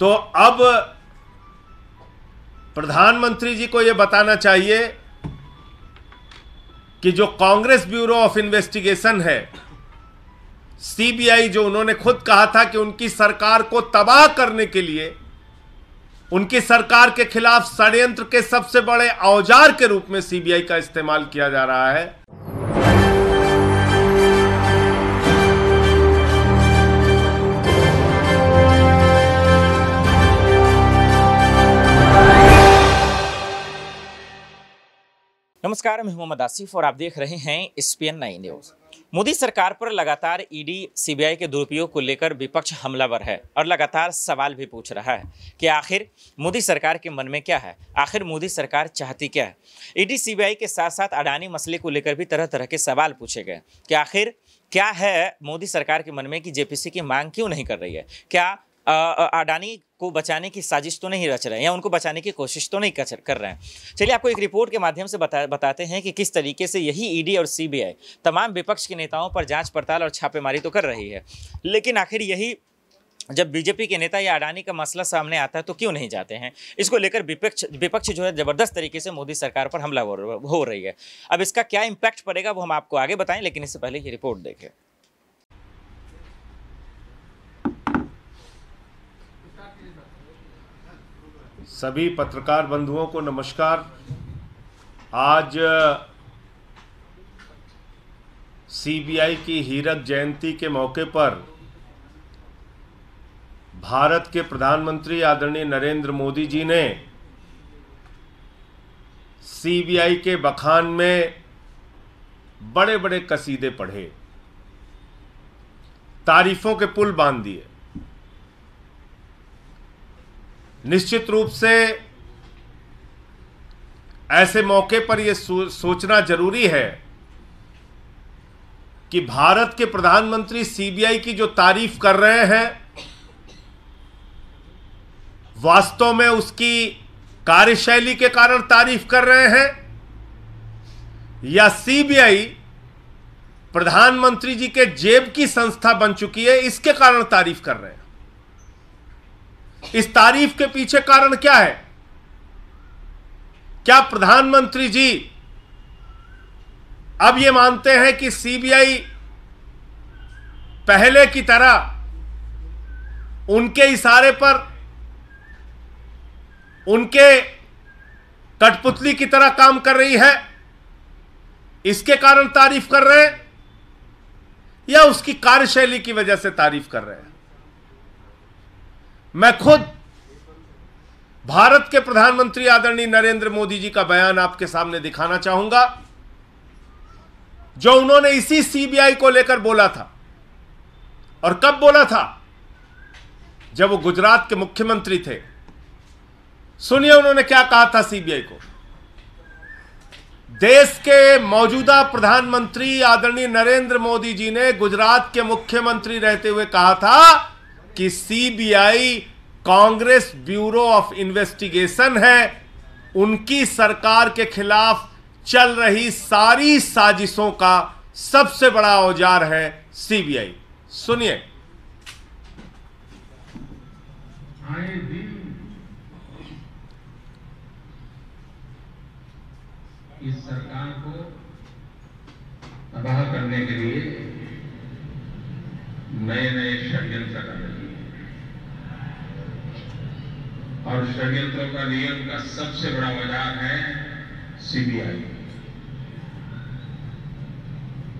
तो अब प्रधानमंत्री जी को यह बताना चाहिए कि जो कांग्रेस ब्यूरो ऑफ इन्वेस्टिगेशन है सीबीआई जो उन्होंने खुद कहा था कि उनकी सरकार को तबाह करने के लिए उनकी सरकार के खिलाफ षडयंत्र के सबसे बड़े औजार के रूप में सीबीआई का इस्तेमाल किया जा रहा है नमस्कार मैं मोहम्मद आसिफ और आप देख रहे हैं स्पेन नाइन न्यूज मोदी सरकार पर लगातार ईडी e सीबीआई के दुरुपयोग को लेकर विपक्ष हमलावर है और लगातार सवाल भी पूछ रहा है कि आखिर मोदी सरकार के मन में क्या है आखिर मोदी सरकार चाहती क्या है ईडी e सीबीआई के साथ साथ अडानी मसले को लेकर भी तरह तरह के सवाल पूछे गए कि आखिर क्या है मोदी सरकार के मन में कि जेपीसी की मांग क्यों नहीं कर रही है क्या अडानी को बचाने की साजिश तो नहीं रच रहे हैं या उनको बचाने की कोशिश तो नहीं कर रहे हैं चलिए आपको एक रिपोर्ट के माध्यम से बता बताते हैं कि किस तरीके से यही ईडी e और सीबीआई तमाम विपक्ष के नेताओं पर जांच पड़ताल और छापेमारी तो कर रही है लेकिन आखिर यही जब बीजेपी के नेता या अडानी का मसला सामने आता है तो क्यों नहीं जाते हैं इसको लेकर विपक्ष विपक्ष जो है जबरदस्त तरीके से मोदी सरकार पर हमला हो रही है अब इसका क्या इम्पैक्ट पड़ेगा वो हम आपको आगे बताएं लेकिन इससे पहले ये रिपोर्ट देखें सभी पत्रकार बंधुओं को नमस्कार आज सीबीआई की हीरक जयंती के मौके पर भारत के प्रधानमंत्री आदरणीय नरेंद्र मोदी जी ने सीबीआई के बखान में बड़े बड़े कसीदे पढ़े तारीफों के पुल बांध दिए निश्चित रूप से ऐसे मौके पर यह सोचना जरूरी है कि भारत के प्रधानमंत्री सीबीआई की जो तारीफ कर रहे हैं वास्तव में उसकी कार्यशैली के कारण तारीफ कर रहे हैं या सीबीआई प्रधानमंत्री जी के जेब की संस्था बन चुकी है इसके कारण तारीफ कर रहे हैं इस तारीफ के पीछे कारण क्या है क्या प्रधानमंत्री जी अब ये मानते हैं कि सीबीआई पहले की तरह उनके इशारे पर उनके कठपुतली की तरह काम कर रही है इसके कारण तारीफ कर रहे हैं या उसकी कार्यशैली की वजह से तारीफ कर रहे हैं मैं खुद भारत के प्रधानमंत्री आदरणीय नरेंद्र मोदी जी का बयान आपके सामने दिखाना चाहूंगा जो उन्होंने इसी सीबीआई को लेकर बोला था और कब बोला था जब वो गुजरात के मुख्यमंत्री थे सुनिए उन्होंने क्या कहा था सीबीआई को देश के मौजूदा प्रधानमंत्री आदरणीय नरेंद्र मोदी जी ने गुजरात के मुख्यमंत्री रहते हुए कहा था कि CBI Congress bureau of investigation है उनकी सरकार के खिलाफ चल रही सारी साजिशों का सबसे बड़ा औजार है सीबीआई सुनिए इस सरकार को तबाह करने के लिए नए नए षड्यंत्र कर रहे और षडयंत्रों का नियम का सबसे बड़ा बाजार है सीबीआई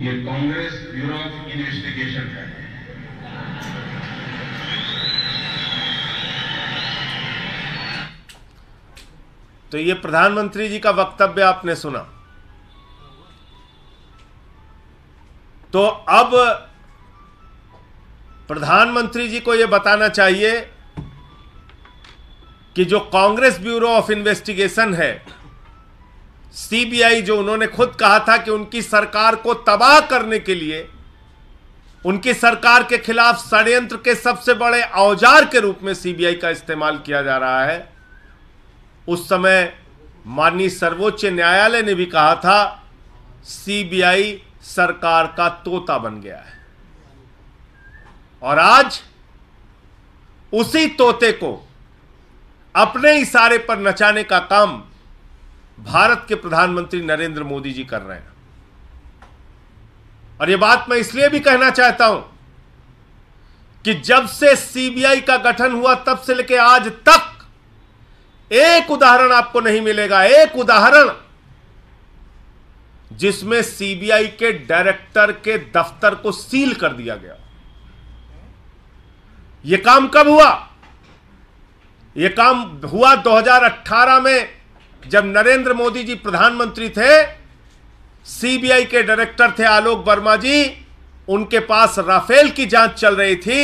ये कांग्रेस ब्यूरो ऑफ इन्वेस्टिगेशन है तो ये प्रधानमंत्री जी का वक्तव्य आपने सुना तो अब प्रधानमंत्री जी को यह बताना चाहिए कि जो कांग्रेस ब्यूरो ऑफ इन्वेस्टिगेशन है सीबीआई जो उन्होंने खुद कहा था कि उनकी सरकार को तबाह करने के लिए उनकी सरकार के खिलाफ षड्यंत्र के सबसे बड़े औजार के रूप में सीबीआई का इस्तेमाल किया जा रहा है उस समय माननीय सर्वोच्च न्यायालय ने भी कहा था सीबीआई सरकार का तोता बन गया है और आज उसी तोते को अपने इशारे पर नचाने का काम भारत के प्रधानमंत्री नरेंद्र मोदी जी कर रहे हैं और यह बात मैं इसलिए भी कहना चाहता हूं कि जब से सीबीआई का गठन हुआ तब से लेकर आज तक एक उदाहरण आपको नहीं मिलेगा एक उदाहरण जिसमें सीबीआई के डायरेक्टर के दफ्तर को सील कर दिया गया यह काम कब हुआ ये काम हुआ 2018 में जब नरेंद्र मोदी जी प्रधानमंत्री थे सीबीआई के डायरेक्टर थे आलोक वर्मा जी उनके पास राफेल की जांच चल रही थी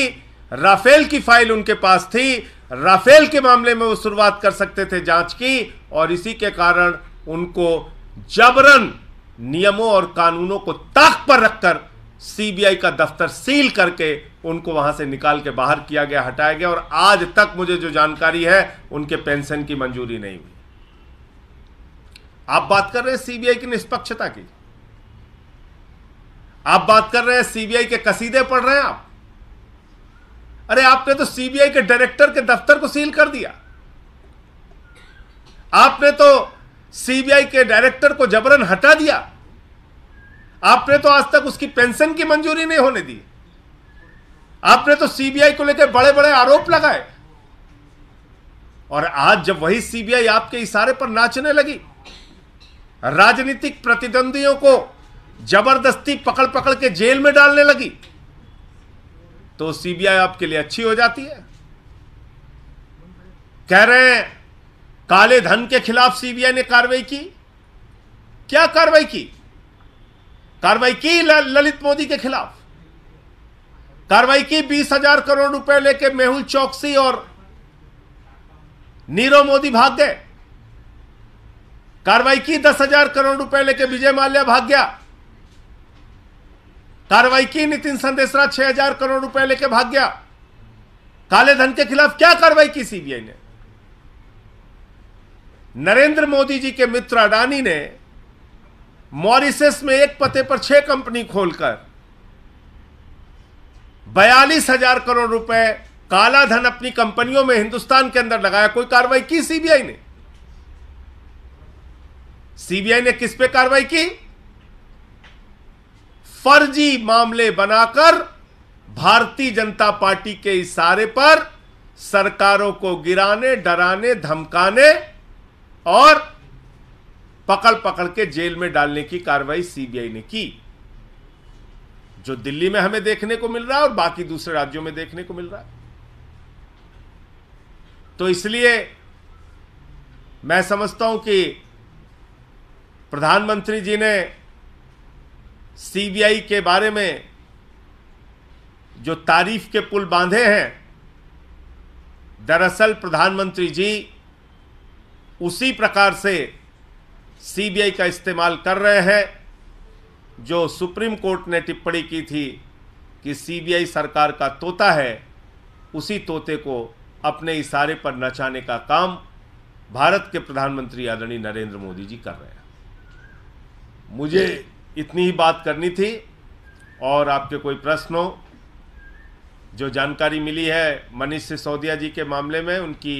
राफेल की फाइल उनके पास थी राफेल के मामले में वो शुरुआत कर सकते थे जांच की और इसी के कारण उनको जबरन नियमों और कानूनों को ताक पर रखकर सीबीआई का दफ्तर सील करके उनको वहां से निकाल के बाहर किया गया हटाया गया और आज तक मुझे जो जानकारी है उनके पेंशन की मंजूरी नहीं हुई आप बात कर रहे हैं सीबीआई की निष्पक्षता की आप बात कर रहे हैं सीबीआई के कसीदे पढ़ रहे हैं आप अरे आपने तो सीबीआई के डायरेक्टर के दफ्तर को सील कर दिया आपने तो सीबीआई के डायरेक्टर को जबरन हटा दिया आपने तो आज तक उसकी पेंशन की मंजूरी नहीं होने दी आपने तो सीबीआई को लेकर बड़े बड़े आरोप लगाए और आज जब वही सीबीआई आपके इशारे पर नाचने लगी राजनीतिक प्रतिद्वंदियों को जबरदस्ती पकड़ पकड़ के जेल में डालने लगी तो सीबीआई आपके लिए अच्छी हो जाती है कह रहे हैं काले धन के खिलाफ सीबीआई ने कार्रवाई की क्या कार्रवाई की कार्रवाई की ललित मोदी के खिलाफ कार्रवाई की बीस हजार करोड़ रुपए लेके मेहुल चौकसी और नीरव मोदी भाग गए कार्रवाई की दस हजार करोड़ रुपए लेके विजय माल्या भाग गया कार्रवाई की नितिन संदेशरा छह हजार करोड़ रुपए लेके भाग गया काले धन के खिलाफ क्या कार्रवाई की सीबीआई ने नरेंद्र मोदी जी के मित्र अडानी ने मॉरिसस में एक पते पर छह कंपनी खोलकर बयालीस हजार करोड़ रुपए काला धन अपनी कंपनियों में हिंदुस्तान के अंदर लगाया कोई कार्रवाई की सीबीआई ने सीबीआई ने किस पे कार्रवाई की फर्जी मामले बनाकर भारतीय जनता पार्टी के इशारे पर सरकारों को गिराने डराने धमकाने और पकड़ पकड़ के जेल में डालने की कार्रवाई सीबीआई ने की जो दिल्ली में हमें देखने को मिल रहा है और बाकी दूसरे राज्यों में देखने को मिल रहा है तो इसलिए मैं समझता हूं कि प्रधानमंत्री जी ने सीबीआई के बारे में जो तारीफ के पुल बांधे हैं दरअसल प्रधानमंत्री जी उसी प्रकार से सीबीआई का इस्तेमाल कर रहे हैं जो सुप्रीम कोर्ट ने टिप्पणी की थी कि सीबीआई सरकार का तोता है उसी तोते को अपने इशारे पर नचाने का काम भारत के प्रधानमंत्री आदरणीय नरेंद्र मोदी जी कर रहे हैं मुझे इतनी ही बात करनी थी और आपके कोई प्रश्न हो जो जानकारी मिली है मनीष सिसोदिया जी के मामले में उनकी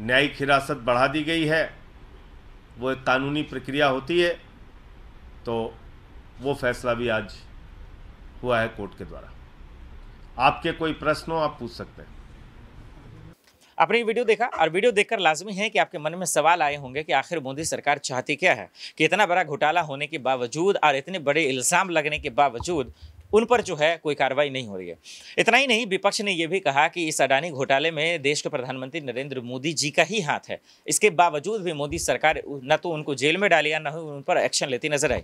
न्यायिक हिरासत बढ़ा दी गई है वो एक कानूनी प्रक्रिया होती है तो वो फैसला भी आज हुआ है कोर्ट के द्वारा आपके कोई प्रश्न हो आप पूछ सकते हैं आपने ये वीडियो देखा और वीडियो देखकर लाजमी है कि आपके मन में सवाल आए होंगे कि आखिर मोदी सरकार चाहती क्या है कि इतना बड़ा घोटाला होने के बावजूद और इतने बड़े इल्ज़ाम लगने के बावजूद उन पर जो है कोई कार्रवाई नहीं हो रही है इतना ही नहीं विपक्ष ने यह भी कहा कि इस अडानी घोटाले में देश के प्रधानमंत्री नरेंद्र मोदी जी का ही हाथ है इसके बावजूद भी मोदी सरकार न तो उनको जेल में डाली या न ही उन पर एक्शन लेती नजर आई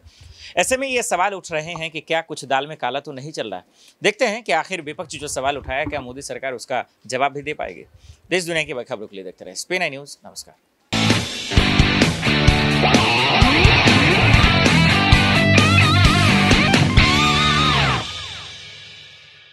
ऐसे में ये सवाल उठ रहे हैं कि क्या कुछ दाल में काला तो नहीं चल रहा है देखते हैं कि आखिर विपक्ष जो सवाल उठाया क्या मोदी सरकार उसका जवाब भी दे पाएगी देश दुनिया की खबरों के लिए देखते रहे स्पेन आई न्यूज़ नमस्कार